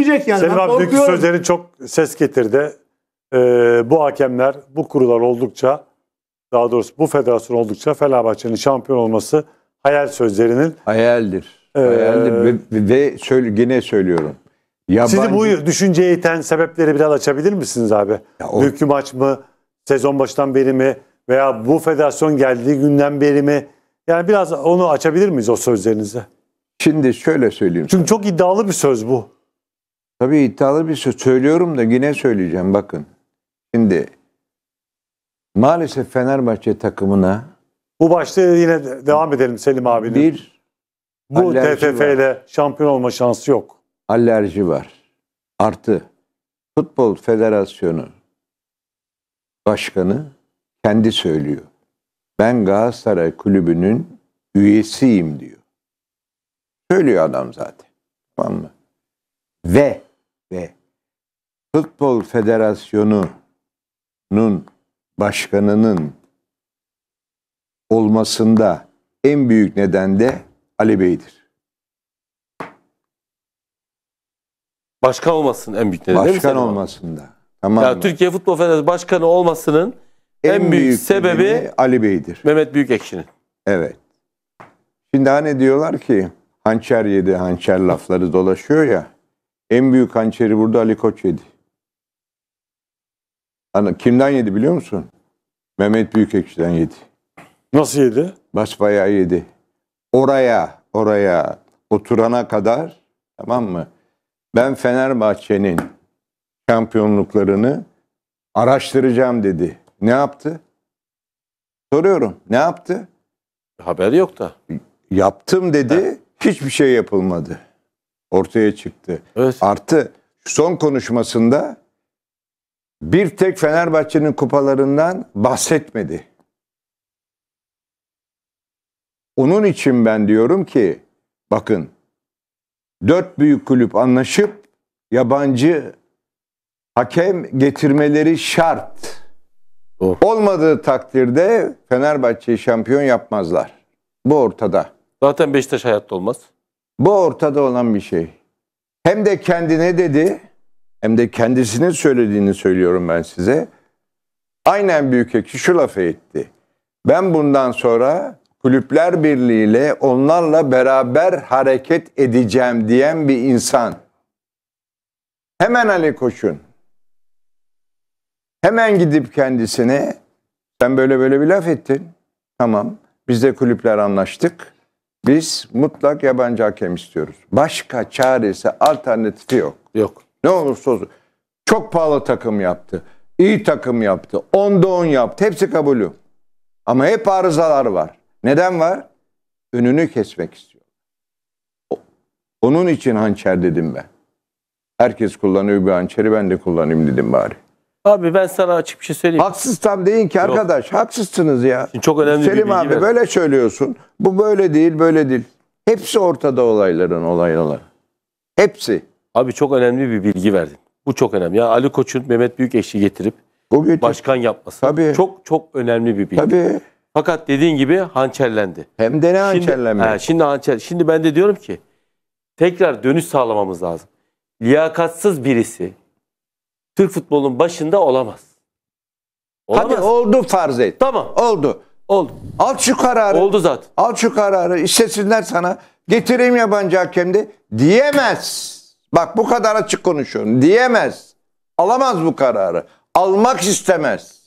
düşmeyecek yani. Senin abi dünkü sözlerin çok ses getirdi. Ee, bu hakemler, bu kurular oldukça daha doğrusu bu federasyon oldukça Fenerbahçe'nin şampiyon olması hayal sözlerinin hayaldir. Ee, hayaldir ve, ve söyle yine söylüyorum. Yabancı... Sizi bu düşünceye iten sebepleri biraz açabilir misiniz abi? Ya o... Dünkü maç mı? Sezon başından beri mi? Veya bu federasyon geldiği günden beri mi? Yani biraz onu açabilir miyiz o sözlerinize? Şimdi şöyle söyleyeyim. Çünkü sana. çok iddialı bir söz bu. Tabii iddialı bir söz söylüyorum da yine söyleyeceğim bakın. Şimdi maalesef Fenerbahçe takımına bu başta yine devam edelim Selim abinin. bir Bu TFF ile şampiyon olma şansı yok. alerji var. Artı Futbol Federasyonu Başkanı kendi söylüyor. Ben Galatasaray Kulübü'nün üyesiyim diyor. Söylüyor adam zaten. Tamam mı? Ve ve Futbol Federasyonu'nun başkanının olmasında en büyük neden de Ali Bey'dir. Başkan olmasının en büyük nedeni değil mi Başkan olmasında. Tamam Ya mı? Türkiye Futbol Federasyonu Başkanı olmasının en, büyük, sebebi nedeni Ali Bey'dir. Mehmet Büyükekşi'nin. Evet. Şimdi hani diyorlar ki hançer yedi hançer lafları dolaşıyor ya. En büyük hançeri burada Ali Koç yedi. Ana, kimden yedi biliyor musun? Mehmet Büyükekşi'den yedi. Nasıl yedi? Basbayağı yedi. Oraya, oraya oturana kadar tamam mı? Ben Fenerbahçe'nin şampiyonluklarını araştıracağım dedi. Ne yaptı? Soruyorum. Ne yaptı? Haber yok da. Yaptım dedi. Ha. Hiçbir şey yapılmadı ortaya çıktı. Evet. Artı son konuşmasında bir tek Fenerbahçe'nin kupalarından bahsetmedi. Onun için ben diyorum ki bakın dört büyük kulüp anlaşıp yabancı hakem getirmeleri şart. Doğru. Olmadığı takdirde Fenerbahçe'yi şampiyon yapmazlar. Bu ortada. Zaten Beşiktaş hayatta olmaz. Bu ortada olan bir şey. Hem de kendine dedi, hem de kendisinin söylediğini söylüyorum ben size. Aynen büyük ekşi şu lafı etti. Ben bundan sonra kulüpler birliğiyle onlarla beraber hareket edeceğim diyen bir insan. Hemen Ali Koç'un. Hemen gidip kendisine sen böyle böyle bir laf ettin. Tamam biz de kulüpler anlaştık. Biz mutlak yabancı hakem istiyoruz. Başka çaresi, alternatifi yok. Yok. Ne olursa olsun. Çok pahalı takım yaptı. İyi takım yaptı. Onda on yaptı. Hepsi kabulü. Ama hep arızalar var. Neden var? Önünü kesmek istiyor. Onun için hançer dedim ben. Herkes kullanıyor bir hançeri ben de kullanayım dedim bari. Abi ben sana açık bir şey söyleyeyim. Haksız tam deyin ki Yok. arkadaş. Haksızsınız ya. Şimdi çok önemli Selim bir bilgi abi ben. böyle söylüyorsun. Bu böyle değil, böyle değil. Hepsi ortada olayların olayları. Hepsi. Abi çok önemli bir bilgi verdin. Bu çok önemli. Ya Ali Koç'un Mehmet Büyük Büyükeş'i getirip o başkan yapması. Tabii. Çok çok önemli bir bilgi. Tabii. Fakat dediğin gibi hançerlendi. Hem de ne hançerlenme. Şimdi, he, şimdi hançer. Şimdi ben de diyorum ki tekrar dönüş sağlamamız lazım. Liyakatsız birisi Türk futbolunun başında olamaz. Olamaz. Hadi oldu farz et. Tamam. Oldu. Oldu. Al şu kararı. Oldu zaten. Al şu kararı. İstesinler sana. Getireyim yabancı hakem de. Diyemez. Bak bu kadar açık konuşuyorum. Diyemez. Alamaz bu kararı. Almak istemez.